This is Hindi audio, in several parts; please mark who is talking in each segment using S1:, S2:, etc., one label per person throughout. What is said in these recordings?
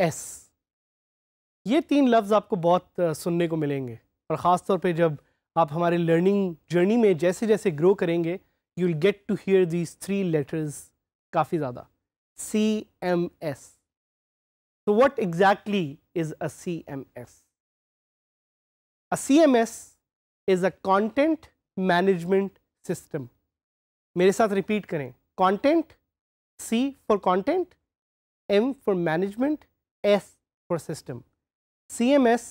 S1: एस ये तीन लफ्ज़ आपको बहुत सुनने को मिलेंगे और ख़ास तौर पे जब आप हमारे लर्निंग जर्नी में जैसे जैसे ग्रो करेंगे you will get to hear these three letters काफ़ी ज़्यादा सी एम एस तो what exactly is a C M S a C M S is a content management system मेरे साथ रिपीट करें content C for content M for management S for system C M S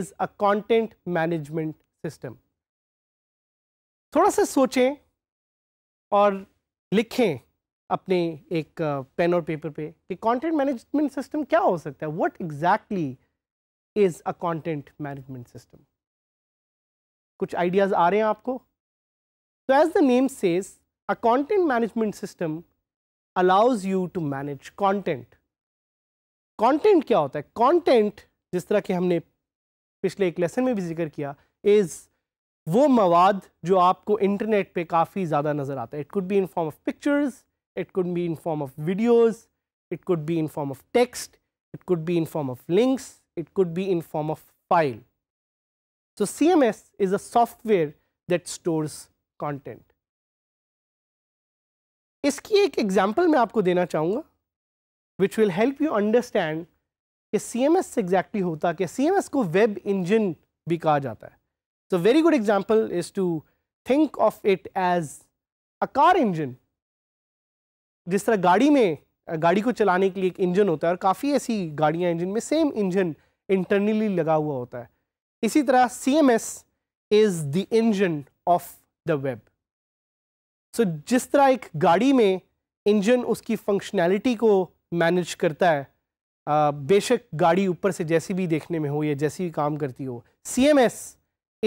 S1: is a content management system थोड़ा सा सोचें और लिखें अपने एक पेन और पेपर पे कि कंटेंट मैनेजमेंट सिस्टम क्या हो सकता है what exactly is a content management system कुछ आइडियाज़ आ रहे हैं आपको तो as the name says a content management system allows you to manage content content क्या होता है कंटेंट जिस तरह के हमने पिछले एक लेसन में भी जिक्र किया इज़ वो मवाद जो आपको इंटरनेट पे काफ़ी ज़्यादा नज़र आता है it could be in form of pictures it could be in form of videos it could be in form of text it could be in form of links it could be in form of file so C M S is a software that store content इसकी एक एग्जाम्पल मैं आपको देना चाहूँगा which will help you understand कि सी एम एस एग्जैक्टली होता कि सी एम एस को वेब इंजन भी कहा जाता है So, very good example is to think of it as a car engine. जिस तरह गाड़ी में गाड़ी को चलाने के लिए एक इंजन होता है और काफ़ी ऐसी गाड़ियाँ इंजन में सेम इंजन इंटरनली लगा हुआ होता है इसी तरह C M S is the engine of the web so जिस तरह एक गाड़ी में इंजन उसकी फंक्शनैलिटी को मैनेज करता है बेशक गाड़ी ऊपर से जैसी भी देखने में हो या जैसी भी काम करती हो C M S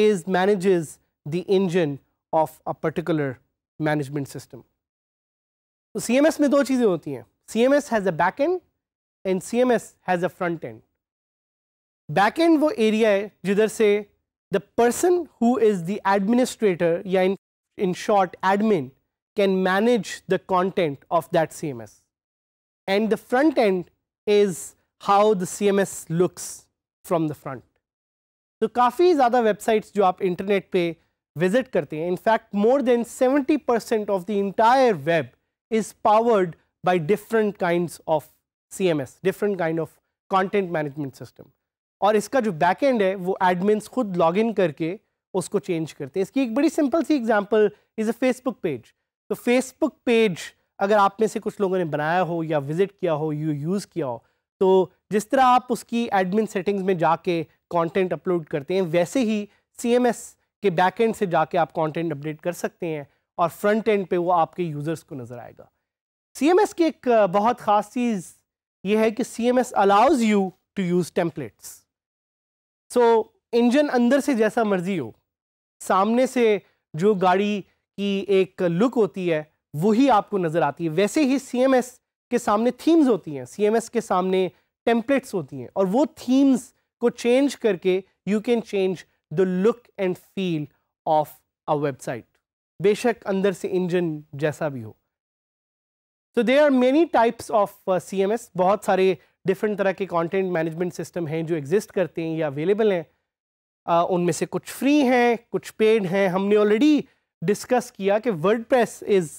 S1: is manages the engine of a particular management system. So CMS में दो चीजें CMS has a back end and CMS has a front end. Back end वो area है जिधर the person who is the administrator in, in short admin can manage the content of that CMS. And the front end is how the CMS looks from the front. तो काफ़ी ज़्यादा वेबसाइट्स जो आप इंटरनेट पे विजिट करते हैं in fact more than 70 percent of the entire web is powered by different kind of S different kind of content management system और इसका जो एंड है वो एडमिन्स खुद लॉग इन करके उसको चेंज करते हैं इसकी एक बड़ी सिंपल सी example is a Facebook page तो फेसबुक पेज अगर आप में से कुछ लोगों ने बनाया हो या विज़िट किया हो यू यूज़ किया हो तो जिस तरह आप उसकी एडमिन सेटिंग्स में जाके कंटेंट अपलोड करते हैं वैसे ही सीएमएस के बैक एंड से जाके आप कंटेंट अपडेट कर सकते हैं और फ्रंट एंड पे वो आपके यूज़र्स को नज़र आएगा सीएमएस की एक बहुत ख़ास चीज़ ये है कि C M S allows you to use templates so engine अंदर से जैसा मर्जी हो सामने से जो गाड़ी की एक लुक होती है वही आपको नज़र आती है वैसे ही सी एम एस के सामने थीम्स होती हैं सी एम एस के सामने टेम्पलेट्स होती हैं और वो थीम्स को चेंज करके you can change the look and feel of a website बेशक अंदर से इंजन जैसा भी हो तो they are many types of C M S बहुत सारे डिफरेंट तरह के कॉन्टेंट मैनेजमेंट सिस्टम हैं जो एग्जिस्ट करते हैं या अवेलेबल हैं uh, उनमें से कुछ फ्री हैं कुछ पेड हैं हमने ऑलरेडी डिस्कस किया कि WordPress is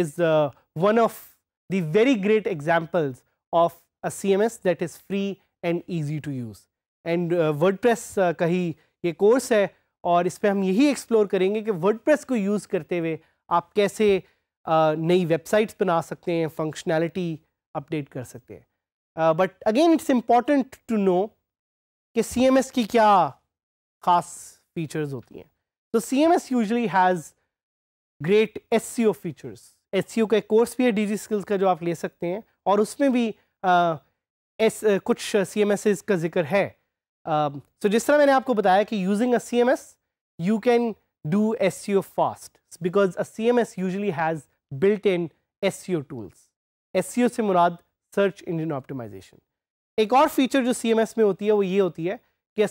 S1: is one of the very great examples of a C M S that is free and easy to use and WordPress uh, uh, का ही ये कोर्स है और इस पर हम यही एक्सप्लोर करेंगे कि वर्डप्रेस को यूज़ करते हुए आप कैसे uh, नई वेबसाइट्स बना सकते हैं फंक्शनैलिटी अपडेट कर सकते हैं but again it's important to know कि सी की क्या ख़ास फीचर्स होती हैं तो C M S usually has great S E O features S E O का एक कोर्स भी है डी जी स्किल्स का जो आप ले सकते हैं और उसमें भी एस कुछ सी एम एस का जिक्र है सो um, जिस तरह मैंने आपको बताया कि using a C M S you can M S usually has built in S E O tools S E O से मुराद सर्च इंजन ऑप्टिमाइजेशन एक और फीचर जो सी एम एस में होती है वो ये होती है कि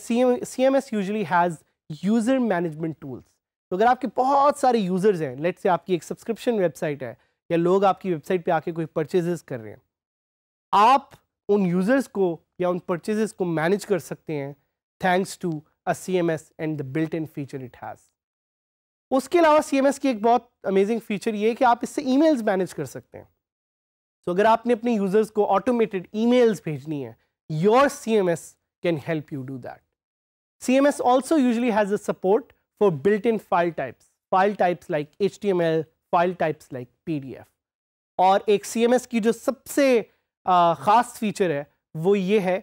S1: C M S usually has user management tools तो अगर आपके बहुत सारे यूज़र्स हैं लेट से आपकी एक सब्सक्रिप्शन वेबसाइट है या लोग आपकी वेबसाइट पे आके कोई परचेजेस कर रहे हैं आप उन यूज़र्स को या उन परचेजेस को मैनेज कर सकते हैं thanks to a C M S and the built in feature it has उसके अलावा सी एम एस की एक बहुत अमेजिंग फीचर ये है कि आप इससे ई मेल्स मैनेज कर सकते हैं सो so, अगर आपने अपने यूज़र्स को ऑटोमेटेड ई मेल्स भेजनी है your C M S can help you do that C M S also usually has a support file built like H types, M L file types like P D F और एक सी एम एस की जो सबसे ख़ास फीचर है वो ये है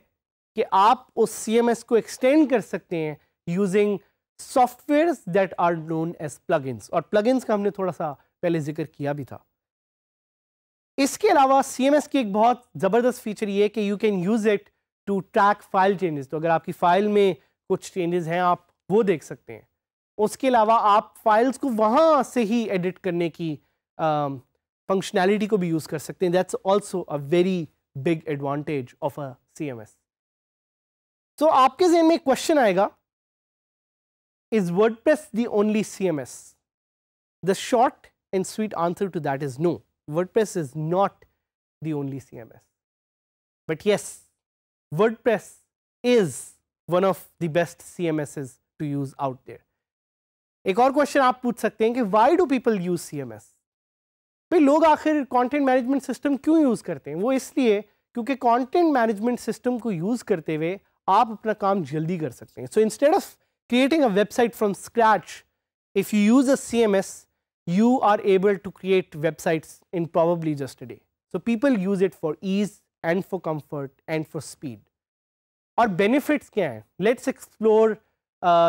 S1: कि आप उस एस को एक्सटेंड कर सकते हैं using software that are known as plugins और प्लगइन्स का हमने थोड़ा सा पहले जिक्र किया भी था इसके अलावा एस की एक बहुत ज़बरदस्त फीचर ये है कि you can use it to track file changes तो अगर आपकी फ़ाइल में कुछ चेंजेस हैं आप वो देख सकते हैं उसके अलावा आप फाइल्स को वहाँ से ही एडिट करने की फंक्शनैलिटी को भी यूज़ कर सकते हैं that's also a very big advantage of a CMS. So आपके जहन में question आएगा Is WordPress the only CMS? The short and sweet answer to that is no. WordPress is not the only CMS. But yes, WordPress is one of the best CMSs to use out there. एक और question आप पूछ सकते हैं कि why do people use CMS? भाई लोग आखिर कंटेंट मैनेजमेंट सिस्टम क्यों यूज़ करते हैं वो इसलिए क्योंकि कंटेंट मैनेजमेंट सिस्टम को यूज़ करते हुए आप अपना काम जल्दी कर सकते हैं so instead of creating a website from scratch if you use a C M S you are able to create website in probably just day so people use it for ease and for comfort and for speed और बेनिफिट्स क्या हैं let's explore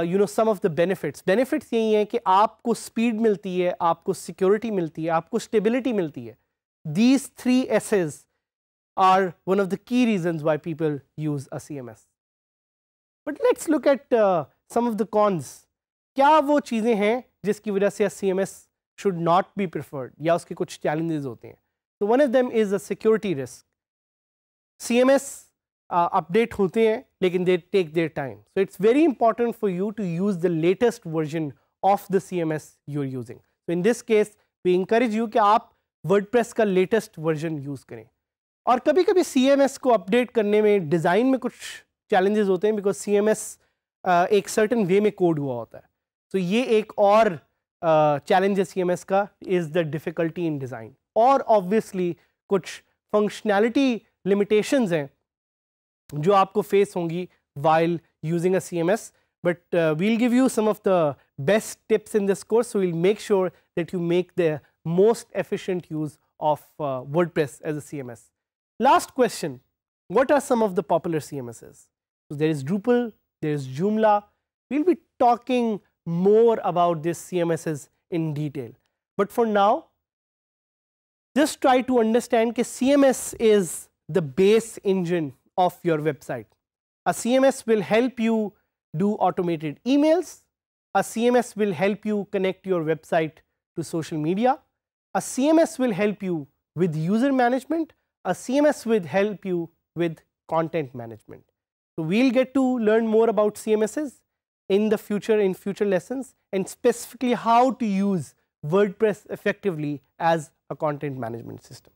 S1: you know some of the benefits benefits यही हैं कि आपको स्पीड मिलती है आपको सिक्योरिटी मिलती है आपको स्टेबिलिटी मिलती है these three S's are one of the key reason why people use a C M S but let's look at some of the cons क्या वो चीज़ें हैं जिसकी वजह से C M S should not be preferred या उसके कुछ चैलेंजेस होते हैं तो one of them is a security risk C M S update uh, होते हैं लेकिन they take their time so it's very important for you to use the latest version of the C M S you are using so in this case we encourage you कि आप प्रेस का लेटेस्ट वर्जन यूज़ करें और कभी कभी सी एम एस को अपडेट करने में डिज़ाइन में कुछ चैलेंजेस होते हैं बिकॉज सी एम एस एक सर्टन वे में कोड हुआ होता है तो so ये एक और चैलेंज uh, है सी एम एस का is the difficulty in design और ऑब्वियसली कुछ फंक्शनैलिटी लिमिटेशंस हैं जो आपको फेस होंगी while using a CMS. But uh, we'll give you some of the best tips in this course. So we'll make sure that you make the most efficient use of uh, WordPress as a CMS. Last question, what are some of the popular CMSs? there is Drupal, there is Joomla. We'll be talking more about these CMSs in detail. But for now, just try to understand that CMS is the base engine of your website. A CMS will help you do automated emails. A CMS will help you connect your website to social media. A CMS will help you with user management. A CMS will help you with content management. So, we will get to learn more about CMSs in the future in future lessons and specifically how to use WordPress effectively as a content management system.